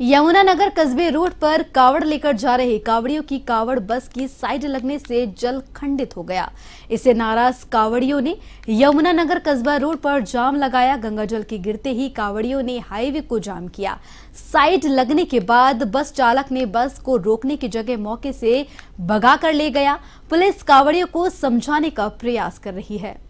यमुनानगर कस्बे रोड पर कावड़ लेकर जा रहे कावड़ियों की कावड़ बस की साइड लगने से जल खंडित हो गया इससे नाराज कावड़ियों ने यमुनानगर कस्बा रोड पर जाम लगाया गंगाजल के गिरते ही कावड़ियों ने हाईवे को जाम किया साइड लगने के बाद बस चालक ने बस को रोकने की जगह मौके से भगा कर ले गया पुलिस कावड़ियों को समझाने का प्रयास कर रही है